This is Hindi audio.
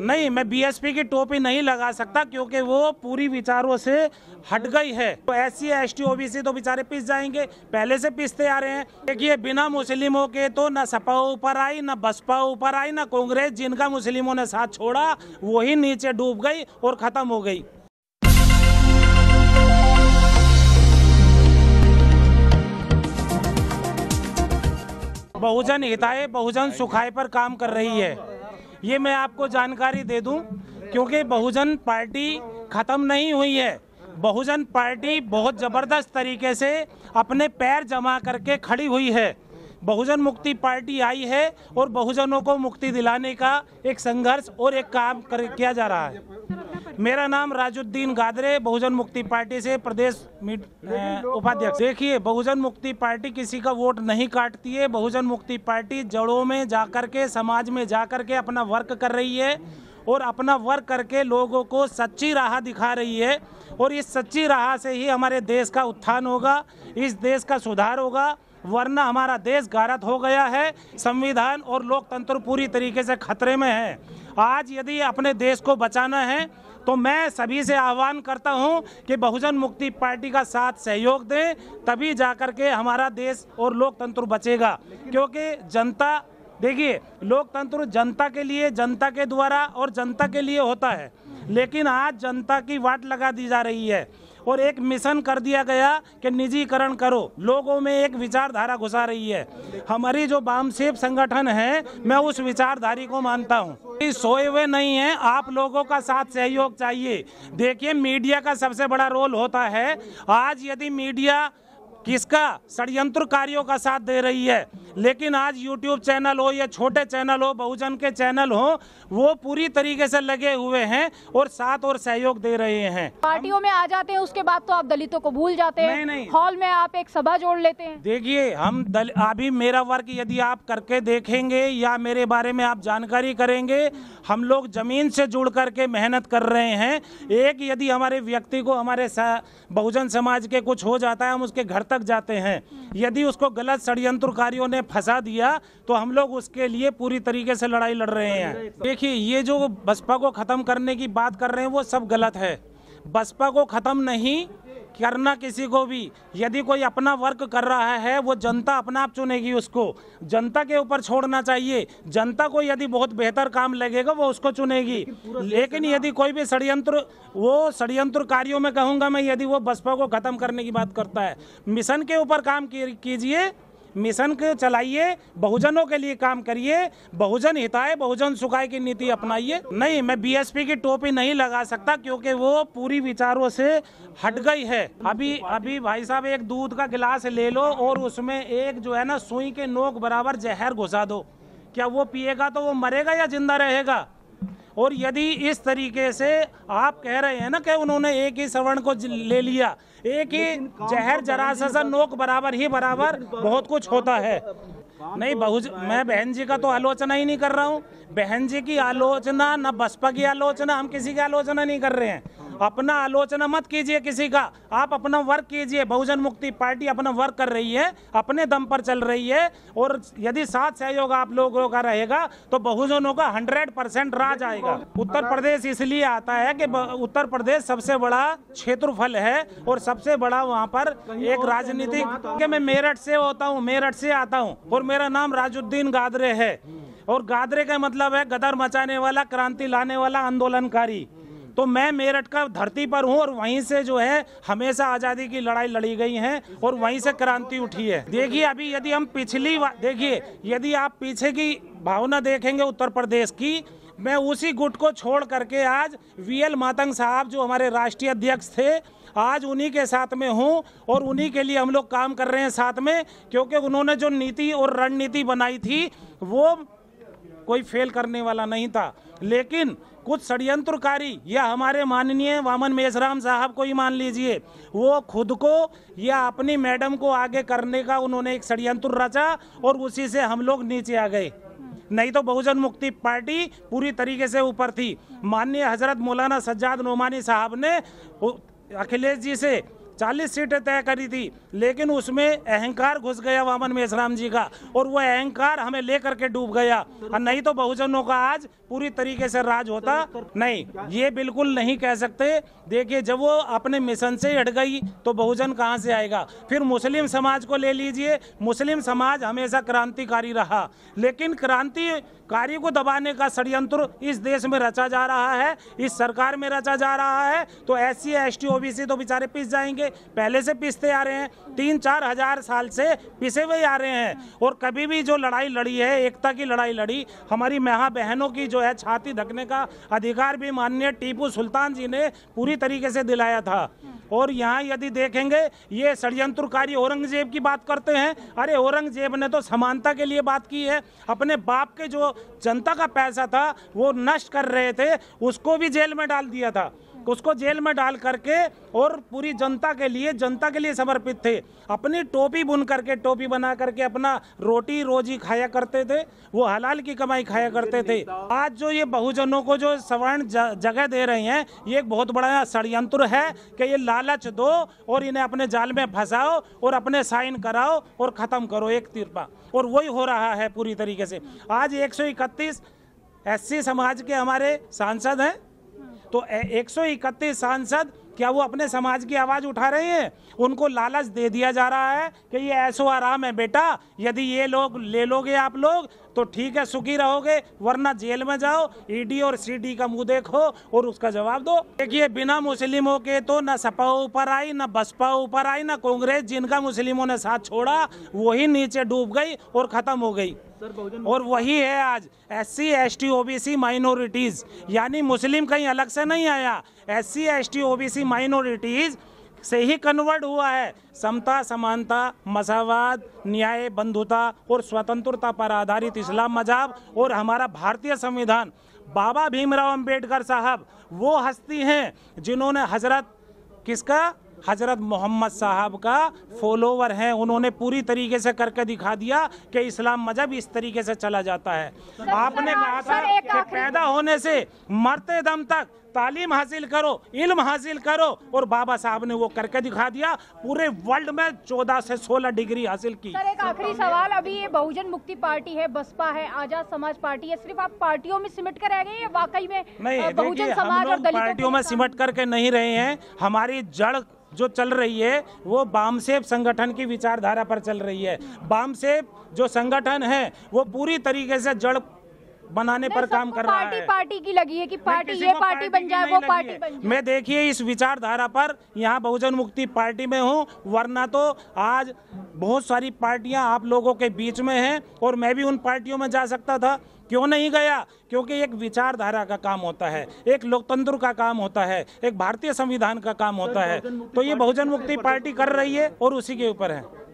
नहीं मैं बीएसपी की टोपी नहीं लगा सकता क्योंकि वो पूरी विचारों से हट गई है तो S C S T OBC तो बेचारे पिस जाएंगे पहले से पिसते आ रहे हैं देखिए बिना मुस्लिमों के तो न सपा ऊपर आई न बसपा ऊपर आई न कांग्रेस जिनका मुस्लिमों ने साथ छोड़ा वही नीचे डूब गई और ख़त्म हो गई बहुजन हिताए बहुजन सुखाए पर काम कर रही है ये मैं आपको जानकारी दे दूं क्योंकि बहुजन पार्टी ख़त्म नहीं हुई है बहुजन पार्टी बहुत ज़बरदस्त तरीके से अपने पैर जमा करके खड़ी हुई है बहुजन मुक्ति पार्टी आई है और बहुजनों को मुक्ति दिलाने का एक संघर्ष और एक काम कर किया जा रहा है मेरा नाम राजुद्दीन गादरे बहुजन मुक्ति पार्टी से प्रदेश उपाध्यक्ष देखिए बहुजन मुक्ति पार्टी किसी का वोट नहीं काटती है बहुजन मुक्ति पार्टी जड़ों में जाकर के समाज में जाकर के अपना वर्क कर रही है और अपना वर्क करके लोगों को सच्ची राह दिखा रही है और इस सच्ची राह से ही हमारे देश का उत्थान होगा इस देश का सुधार होगा वरना हमारा देश गारत हो गया है संविधान और लोकतंत्र पूरी तरीके से खतरे में है आज यदि अपने देश को बचाना है तो मैं सभी से आह्वान करता हूं कि बहुजन मुक्ति पार्टी का साथ सहयोग दें तभी जा कर के हमारा देश और लोकतंत्र बचेगा क्योंकि जनता देखिए लोकतंत्र जनता के लिए जनता के द्वारा और जनता के लिए होता है लेकिन आज जनता की वाट लगा दी जा रही है और एक मिशन कर दिया गया कि निजीकरण करो लोगों में एक विचारधारा घुसा रही है हमारी जो वामसेव संगठन है मैं उस विचारधारी को मानता हूँ सोए हुए नहीं है आप लोगों का साथ सहयोग चाहिए देखिए मीडिया का सबसे बड़ा रोल होता है आज यदि मीडिया किसका षडयंत्रकारियों का साथ दे रही है लेकिन आज यूट्यूब चैनल हो या छोटे चैनल हो बहुजन के चैनल हो वो पूरी तरीके से लगे हुए हैं और साथ और सहयोग दे रहे हैं पार्टियों में आ जाते हैं उसके बाद तो आप दलितों को भूल जाते हैं हॉल में आप एक सभा जोड़ लेते हैं देखिए हम दल अभी मेरा वर्क यदि आप करके देखेंगे या मेरे बारे में आप जानकारी करेंगे हम लोग जमीन से जुड़ करके मेहनत कर रहे हैं एक यदि हमारे व्यक्ति को हमारे बहुजन समाज के कुछ हो जाता है हम उसके घर तक जाते हैं यदि उसको गलत षडयंत्रकारियों ने फंसा दिया तो हम लोग उसके लिए पूरी तरीके से लड़ाई लड़ रहे हैं देखिए ये जो बसपा को ख़त्म करने की बात कर रहे हैं वो सब गलत है बसपा को ख़त्म नहीं करना किसी को भी यदि कोई अपना वर्क कर रहा है वो जनता अपना आप चुनेगी उसको जनता के ऊपर छोड़ना चाहिए जनता को यदि बहुत बेहतर काम लगेगा वो उसको चुनेगी लेकिन यदि कोई भी षडयंत्र वो षडयंत्र कार्यों में कहूँगा मैं यदि वो बसपा को ख़त्म करने की बात करता है मिशन के ऊपर काम कीजिए मिशन के चलाइए बहुजनों के लिए काम करिए बहुजन हिताय बहुजन सुखाय की नीति अपनाइए नहीं मैं बीएसपी की टोपी नहीं लगा सकता क्योंकि वो पूरी विचारों से हट गई है अभी अभी भाई साहब एक दूध का गिलास ले लो और उसमें एक जो है ना सुई के नोक बराबर जहर घुसा दो क्या वो पिएगा तो वो मरेगा या जिंदा रहेगा और यदि इस तरीके से आप कह रहे हैं ना कि उन्होंने एक ही श्रवण को ले लिया एक ही जहर तो जरा सा नोक बराबर ही बराबर बहुत तो कुछ होता तो है नहीं बहुज मैं बहन जी का तो आलोचना ही नहीं कर रहा हूँ बहन जी की आलोचना न बसपा की आलोचना हम किसी की आलोचना नहीं कर रहे हैं अपना आलोचना मत कीजिए किसी का आप अपना वर्क कीजिए बहुजन मुक्ति पार्टी अपना वर्क कर रही है अपने दम पर चल रही है और यदि साथ सहयोग आप लोगों का रहेगा तो बहुजनों का हंड्रेड परसेंट राज आएगा उत्तर प्रदेश इसलिए आता है कि उत्तर प्रदेश सबसे बड़ा क्षेत्रफल है और सबसे बड़ा वहाँ पर एक राजनीतिक मैं मेरठ से होता हूँ मेरठ से आता हूँ और मेरा नाम राजुद्दीन गादरे है और गादरे का मतलब है गदर मचाने वाला क्रांति लाने वाला आंदोलनकारी तो मैं मेरठ का धरती पर हूँ और वहीं से जो है हमेशा आज़ादी की लड़ाई लड़ी गई है और वहीं से क्रांति उठी है देखिए अभी यदि हम पिछली देखिए यदि आप पीछे की भावना देखेंगे उत्तर प्रदेश की मैं उसी गुट को छोड़ करके आज वीएल मातंग साहब जो हमारे राष्ट्रीय अध्यक्ष थे आज उन्हीं के साथ में हूँ और उन्हीं के लिए हम लोग काम कर रहे हैं साथ में क्योंकि उन्होंने जो नीति और रणनीति बनाई थी वो कोई फेल करने वाला नहीं था लेकिन कुछ षडयंत्रकारी या हमारे माननीय वामन मेजराम साहब को ही मान लीजिए वो खुद को या अपनी मैडम को आगे करने का उन्होंने एक षडयंत्र रचा और उसी से हम लोग नीचे आ गए नहीं तो बहुजन मुक्ति पार्टी पूरी तरीके से ऊपर थी माननीय हजरत मौलाना सज्जाद नोमानी साहब ने अखिलेश जी से चालीस सीटें तय करी थी लेकिन उसमें अहंकार घुस गया वामन मेसराम जी का और वो अहंकार हमें लेकर के डूब गया और नहीं तो बहुजनों का आज पूरी तरीके से राज होता नहीं ये बिल्कुल नहीं कह सकते देखिए जब वो अपने मिशन से हट गई तो बहुजन कहाँ से आएगा फिर मुस्लिम समाज को ले लीजिए मुस्लिम समाज हमेशा क्रांतिकारी रहा लेकिन क्रांतिकारी को दबाने का षडयंत्र इस देश में रचा जा रहा है इस सरकार में रचा जा रहा है तो S C S T O B C तो बेचारे पिस जाएंगे पहले से पिसते आ रहे हैं तीन चार हजार साल से पिसे हुए आ रहे हैं और कभी भी जो लड़ाई लड़ी है एकता की लड़ाई लड़ी हमारी महा बहनों की जो है छाती ढकने का अधिकार भी माननीय टीपू सुल्तान जी ने पूरी तरीके से दिलाया था और यहाँ यदि देखेंगे ये षडयंत्रकारी औरंगजेब की बात करते हैं अरे औरंगजेब ने तो समानता के लिए बात की है अपने बाप के जो जनता का पैसा था वो नष्ट कर रहे थे उसको भी जेल में डाल दिया था उसको जेल में डाल करके और पूरी जनता के लिए जनता के लिए समर्पित थे अपनी टोपी बुन करके टोपी बना करके अपना रोटी रोजी खाया करते थे वो हलाल की कमाई खाया करते थे आज जो ये बहुजनों को जो सवर्ण जगह दे रहे हैं ये एक बहुत बड़ा षडयंत्र है कि ये लालच दो और इन्हें अपने जाल में फंसाओ और अपने साइन कराओ और ख़त्म करो एक तिरपा और वही हो रहा है पूरी तरीके से आज एक सौ इकतीस एससी समाज के हमारे सांसद हैं तो एक सांसद क्या वो अपने समाज की आवाज़ उठा रहे हैं उनको लालच दे दिया जा रहा है कि ये ऐसो आराम है बेटा यदि ये लोग ले लोगे आप लोग तो ठीक है सुखी रहोगे वरना जेल में जाओ ईडी और सीडी का मुंह देखो और उसका जवाब दो देखिए बिना मुस्लिमों के तो ना सपा ऊपर आई ना बसपा ऊपर आई ना कांग्रेस जिनका मुस्लिमों ने साथ छोड़ा वही नीचे डूब गई और ख़त्म हो गई और वही है आज S C S T O B C minorities यानी मुस्लिम कहीं अलग से नहीं आया S C S T O B C minorities से ही कन्वर्ट हुआ है समता समानता मसावाद न्याय बंधुता और स्वतंत्रता पर आधारित इस्लाम मजहब और हमारा भारतीय संविधान बाबा भीमराव अंबेडकर साहब वो हस्ती हैं जिन्होंने हजरत किसका हज़रत मोहम्मद साहब का फॉलोवर हैं उन्होंने पूरी तरीके से करके दिखा दिया कि इस्लाम मजहब इस तरीके से चला जाता है आपने कहा था कि पैदा होने से मरते दम तक तालीम हासिल करो इल्म हासिल करो और बाबा साहब ने वो करके दिखा दिया पूरे वर्ल्ड में चौदह से सोलह डिग्री हासिल की सर एक आखिरी सवाल अभी ये बहुजन मुक्ति पार्टी है बसपा है आजाद समाज पार्टी है सिर्फ आप पार्टियों में सिमट कर रह गए वाकई में नहीं बहुजन समाज और पार्टियों में सिमट करके नहीं रहे हैं हमारी जड़ जो चल रही है वो बामसेब संगठन की विचारधारा पर चल रही है बामसेब जो संगठन है वो पूरी तरीके से जड़ बनाने पर काम कर रहा है पार्टी की लगी है कि पार्टी ये पार्टी बन जाए वो पार्टी बन मैं देखिए इस विचारधारा पर यहाँ बहुजन मुक्ति पार्टी में हूँ वरना तो आज बहुत सारी पार्टियाँ आप लोगों के बीच में हैं और मैं भी उन पार्टियों में जा सकता था क्यों नहीं गया क्योंकि एक विचारधारा का काम होता है एक लोकतंत्र का काम होता है एक भारतीय संविधान का काम होता है तो ये बहुजन मुक्ति पार्टी कर रही है और उसी के ऊपर है